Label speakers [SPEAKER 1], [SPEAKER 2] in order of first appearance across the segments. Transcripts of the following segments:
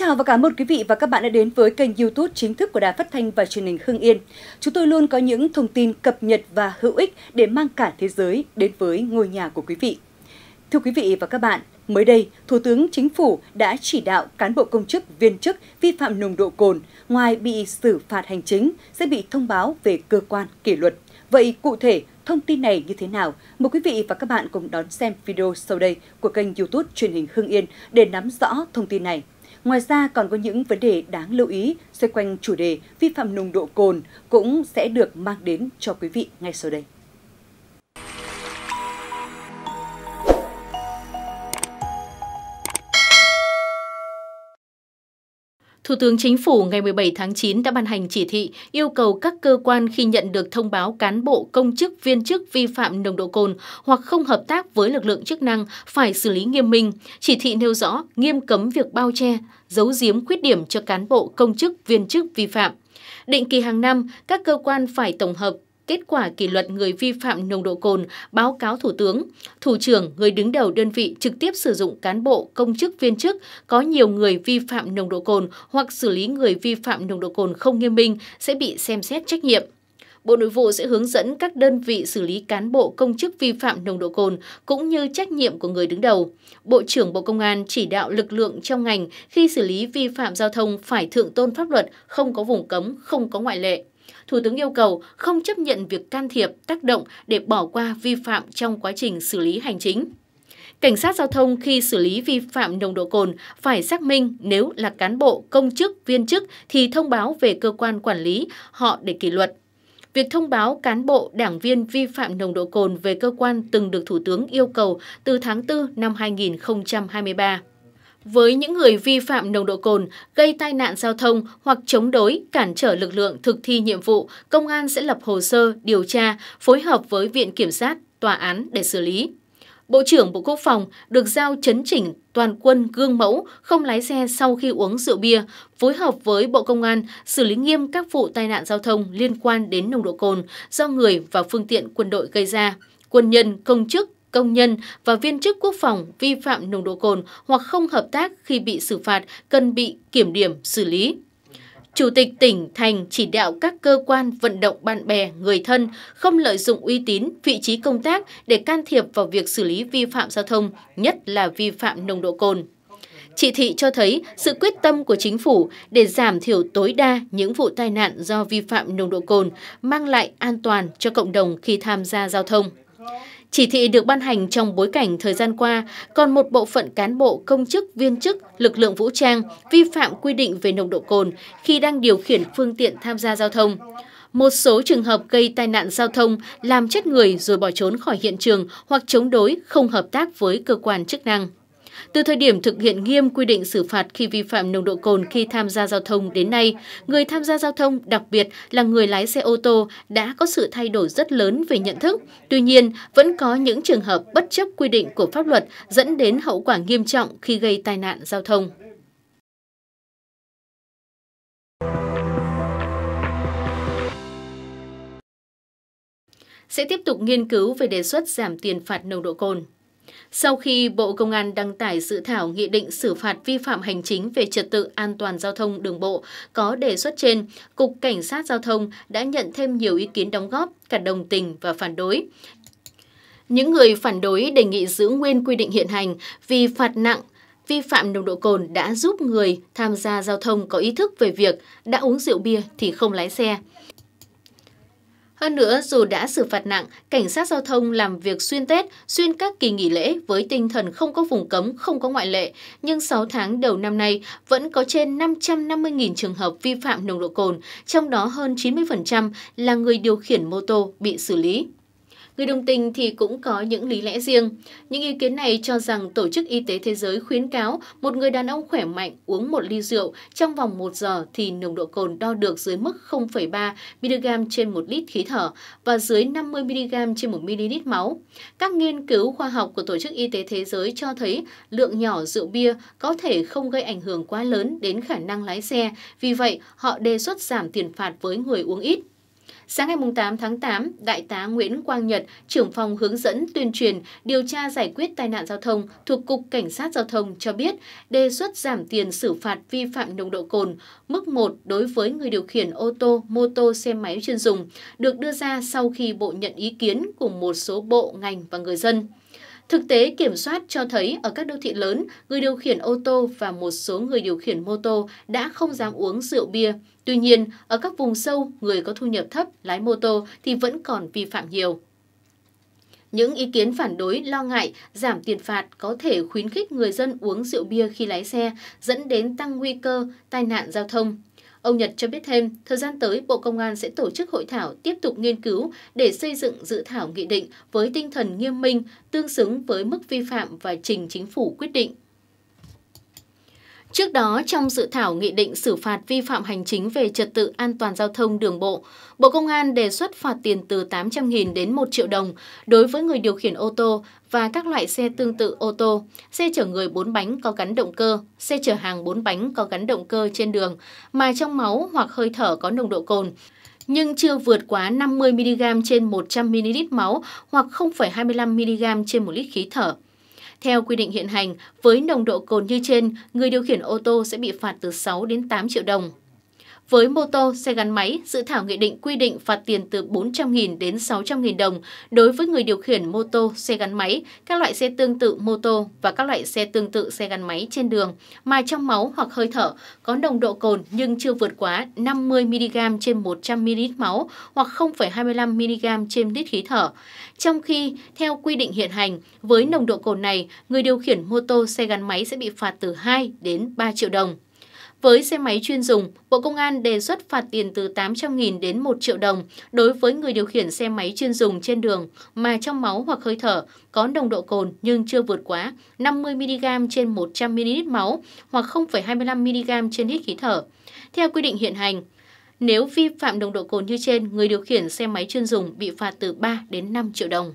[SPEAKER 1] chào và cảm ơn quý vị và các bạn đã đến với kênh YouTube chính thức của Đài Phát thanh và Truyền hình Hưng Yên. Chúng tôi luôn có những thông tin cập nhật và hữu ích để mang cả thế giới đến với ngôi nhà của quý vị. Thưa quý vị và các bạn, mới đây, Thủ tướng Chính phủ đã chỉ đạo cán bộ công chức viên chức vi phạm nồng độ cồn, ngoài bị xử phạt hành chính sẽ bị thông báo về cơ quan kỷ luật. Vậy cụ thể thông tin này như thế nào? Mời quý vị và các bạn cùng đón xem video sau đây của kênh YouTube truyền hình Hưng Yên để nắm rõ thông tin này. Ngoài ra còn có những vấn đề đáng lưu ý xoay quanh chủ đề vi phạm nồng độ cồn cũng sẽ được mang đến cho quý vị ngay sau đây. Thủ tướng Chính phủ ngày 17 tháng 9 đã ban hành chỉ thị yêu cầu các cơ quan khi nhận được thông báo cán bộ, công chức, viên chức vi phạm nồng độ cồn hoặc không hợp tác với lực lượng chức năng phải xử lý nghiêm minh. Chỉ thị nêu rõ nghiêm cấm việc bao che, giấu giếm khuyết điểm cho cán bộ, công chức, viên chức vi phạm. Định kỳ hàng năm, các cơ quan phải tổng hợp kết quả kỷ luật người vi phạm nồng độ cồn báo cáo Thủ tướng. Thủ trưởng, người đứng đầu đơn vị trực tiếp sử dụng cán bộ, công chức, viên chức có nhiều người vi phạm nồng độ cồn hoặc xử lý người vi phạm nồng độ cồn không nghiêm minh sẽ bị xem xét trách nhiệm. Bộ Nội vụ sẽ hướng dẫn các đơn vị xử lý cán bộ công chức vi phạm nồng độ cồn cũng như trách nhiệm của người đứng đầu. Bộ trưởng Bộ Công an chỉ đạo lực lượng trong ngành khi xử lý vi phạm giao thông phải thượng tôn pháp luật, không có vùng cấm, không có ngoại lệ. Thủ tướng yêu cầu không chấp nhận việc can thiệp, tác động để bỏ qua vi phạm trong quá trình xử lý hành chính. Cảnh sát giao thông khi xử lý vi phạm nồng độ cồn phải xác minh nếu là cán bộ, công chức, viên chức thì thông báo về cơ quan quản lý họ để kỷ luật. Việc thông báo cán bộ, đảng viên vi phạm nồng độ cồn về cơ quan từng được Thủ tướng yêu cầu từ tháng 4 năm 2023 với những người vi phạm nồng độ cồn, gây tai nạn giao thông hoặc chống đối, cản trở lực lượng thực thi nhiệm vụ, công an sẽ lập hồ sơ, điều tra, phối hợp với Viện Kiểm sát, Tòa án để xử lý. Bộ trưởng Bộ Quốc phòng được giao chấn chỉnh toàn quân gương mẫu không lái xe sau khi uống rượu bia, phối hợp với Bộ Công an xử lý nghiêm các vụ tai nạn giao thông liên quan đến nồng độ cồn do người và phương tiện quân đội gây ra. Quân nhân, công chức, công nhân và viên chức quốc phòng vi phạm nồng độ cồn hoặc không hợp tác khi bị xử phạt cần bị kiểm điểm xử lý. Chủ tịch tỉnh, thành chỉ đạo các cơ quan vận động bạn bè, người thân không lợi dụng uy tín, vị trí công tác để can thiệp vào việc xử lý vi phạm giao thông, nhất là vi phạm nồng độ cồn. Chỉ thị cho thấy sự quyết tâm của chính phủ để giảm thiểu tối đa những vụ tai nạn do vi phạm nồng độ cồn, mang lại an toàn cho cộng đồng khi tham gia giao thông. Chỉ thị được ban hành trong bối cảnh thời gian qua, còn một bộ phận cán bộ, công chức, viên chức, lực lượng vũ trang vi phạm quy định về nồng độ cồn khi đang điều khiển phương tiện tham gia giao thông. Một số trường hợp gây tai nạn giao thông làm chết người rồi bỏ trốn khỏi hiện trường hoặc chống đối không hợp tác với cơ quan chức năng. Từ thời điểm thực hiện nghiêm quy định xử phạt khi vi phạm nồng độ cồn khi tham gia giao thông đến nay, người tham gia giao thông, đặc biệt là người lái xe ô tô đã có sự thay đổi rất lớn về nhận thức. Tuy nhiên, vẫn có những trường hợp bất chấp quy định của pháp luật dẫn đến hậu quả nghiêm trọng khi gây tai nạn giao thông. Sẽ tiếp tục nghiên cứu về đề xuất giảm tiền phạt nồng độ cồn. Sau khi Bộ Công an đăng tải dự thảo nghị định xử phạt vi phạm hành chính về trật tự an toàn giao thông đường bộ có đề xuất trên, Cục Cảnh sát Giao thông đã nhận thêm nhiều ý kiến đóng góp, cả đồng tình và phản đối. Những người phản đối đề nghị giữ nguyên quy định hiện hành vì phạt nặng vi phạm nồng độ cồn đã giúp người tham gia giao thông có ý thức về việc đã uống rượu bia thì không lái xe. Hơn nữa, dù đã xử phạt nặng, cảnh sát giao thông làm việc xuyên Tết, xuyên các kỳ nghỉ lễ với tinh thần không có vùng cấm, không có ngoại lệ. Nhưng 6 tháng đầu năm nay vẫn có trên 550.000 trường hợp vi phạm nồng độ cồn, trong đó hơn 90% là người điều khiển mô tô bị xử lý. Người đồng tình thì cũng có những lý lẽ riêng. Những ý kiến này cho rằng Tổ chức Y tế Thế giới khuyến cáo một người đàn ông khỏe mạnh uống một ly rượu trong vòng 1 giờ thì nồng độ cồn đo được dưới mức 0,3 mg trên 1 lít khí thở và dưới 50 mg trên 1 ml máu. Các nghiên cứu khoa học của Tổ chức Y tế Thế giới cho thấy lượng nhỏ rượu bia có thể không gây ảnh hưởng quá lớn đến khả năng lái xe, vì vậy họ đề xuất giảm tiền phạt với người uống ít. Sáng ngày 8 tháng 8, Đại tá Nguyễn Quang Nhật, trưởng phòng hướng dẫn tuyên truyền điều tra giải quyết tai nạn giao thông thuộc Cục Cảnh sát Giao thông cho biết đề xuất giảm tiền xử phạt vi phạm nồng độ cồn mức 1 đối với người điều khiển ô tô, mô tô, xe máy chuyên dùng được đưa ra sau khi Bộ nhận ý kiến của một số bộ, ngành và người dân. Thực tế kiểm soát cho thấy ở các đô thị lớn, người điều khiển ô tô và một số người điều khiển mô tô đã không dám uống rượu bia. Tuy nhiên, ở các vùng sâu, người có thu nhập thấp lái mô tô thì vẫn còn vi phạm nhiều. Những ý kiến phản đối lo ngại giảm tiền phạt có thể khuyến khích người dân uống rượu bia khi lái xe, dẫn đến tăng nguy cơ tai nạn giao thông. Ông Nhật cho biết thêm, thời gian tới Bộ Công an sẽ tổ chức hội thảo tiếp tục nghiên cứu để xây dựng dự thảo nghị định với tinh thần nghiêm minh, tương xứng với mức vi phạm và trình chính phủ quyết định. Trước đó, trong dự thảo nghị định xử phạt vi phạm hành chính về trật tự an toàn giao thông đường bộ, Bộ Công an đề xuất phạt tiền từ 800.000 đến 1 triệu đồng đối với người điều khiển ô tô và các loại xe tương tự ô tô, xe chở người 4 bánh có gắn động cơ, xe chở hàng 4 bánh có gắn động cơ trên đường mà trong máu hoặc hơi thở có nồng độ cồn nhưng chưa vượt quá 50 mg trên 100 ml máu hoặc 0,25 mg trên 1 lít khí thở. Theo quy định hiện hành, với nồng độ cồn như trên, người điều khiển ô tô sẽ bị phạt từ 6 đến 8 triệu đồng. Với mô tô, xe gắn máy, dự thảo nghị định quy định phạt tiền từ 400.000 đến 600.000 đồng đối với người điều khiển mô tô, xe gắn máy, các loại xe tương tự mô tô và các loại xe tương tự xe gắn máy trên đường mà trong máu hoặc hơi thở có nồng độ cồn nhưng chưa vượt quá 50mg trên 100ml máu hoặc 0,25mg trên lít khí thở. Trong khi, theo quy định hiện hành, với nồng độ cồn này, người điều khiển mô tô, xe gắn máy sẽ bị phạt từ 2 đến 3 triệu đồng. Với xe máy chuyên dùng, Bộ Công an đề xuất phạt tiền từ 800.000 đến 1 triệu đồng đối với người điều khiển xe máy chuyên dùng trên đường mà trong máu hoặc hơi thở có nồng độ cồn nhưng chưa vượt quá 50mg trên 100ml máu hoặc 0,25mg trên lít khí thở. Theo quy định hiện hành, nếu vi phạm nồng độ cồn như trên, người điều khiển xe máy chuyên dùng bị phạt từ 3 đến 5 triệu đồng.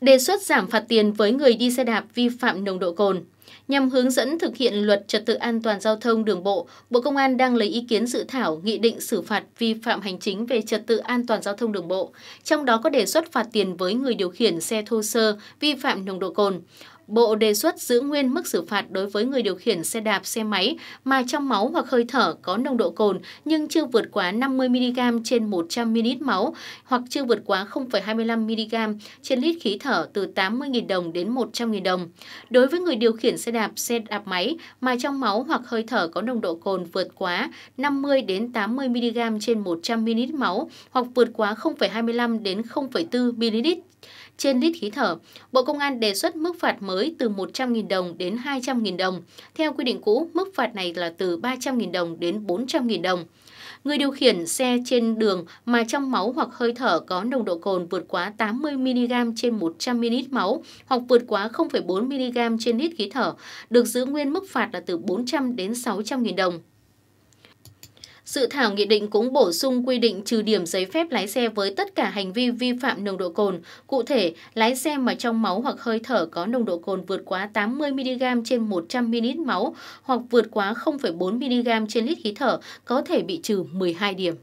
[SPEAKER 1] đề xuất giảm phạt tiền với người đi xe đạp vi phạm nồng độ cồn. Nhằm hướng dẫn thực hiện luật trật tự an toàn giao thông đường bộ, Bộ Công an đang lấy ý kiến dự thảo nghị định xử phạt vi phạm hành chính về trật tự an toàn giao thông đường bộ, trong đó có đề xuất phạt tiền với người điều khiển xe thô sơ vi phạm nồng độ cồn. Bộ đề xuất giữ nguyên mức xử phạt đối với người điều khiển xe đạp, xe máy mà trong máu hoặc hơi thở có nồng độ cồn nhưng chưa vượt quá 50mg trên 100ml máu hoặc chưa vượt quá 0,25mg trên lít khí thở từ 80.000 đồng đến 100.000 đồng. Đối với người điều khiển xe đạp, xe đạp máy mà trong máu hoặc hơi thở có nồng độ cồn vượt quá 50 đến 80mg trên 100ml máu hoặc vượt quá 0,25 đến 0,4ml trên lít khí thở, Bộ Công an đề xuất mức phạt mới mới từ 100.000 đồng đến 200.000 đồng. Theo quy định cũ, mức phạt này là từ 300.000 đồng đến 400.000 đồng. Người điều khiển xe trên đường mà trong máu hoặc hơi thở có nồng độ cồn vượt quá 80mg trên 100ml máu hoặc vượt quá 0,4mg trên lít khí thở được giữ nguyên mức phạt là từ 400 đến 600.000 đồng. Dự thảo nghị định cũng bổ sung quy định trừ điểm giấy phép lái xe với tất cả hành vi vi phạm nồng độ cồn. Cụ thể, lái xe mà trong máu hoặc hơi thở có nồng độ cồn vượt quá 80mg trên 100ml máu hoặc vượt quá 0,4mg trên lít khí thở có thể bị trừ 12 điểm.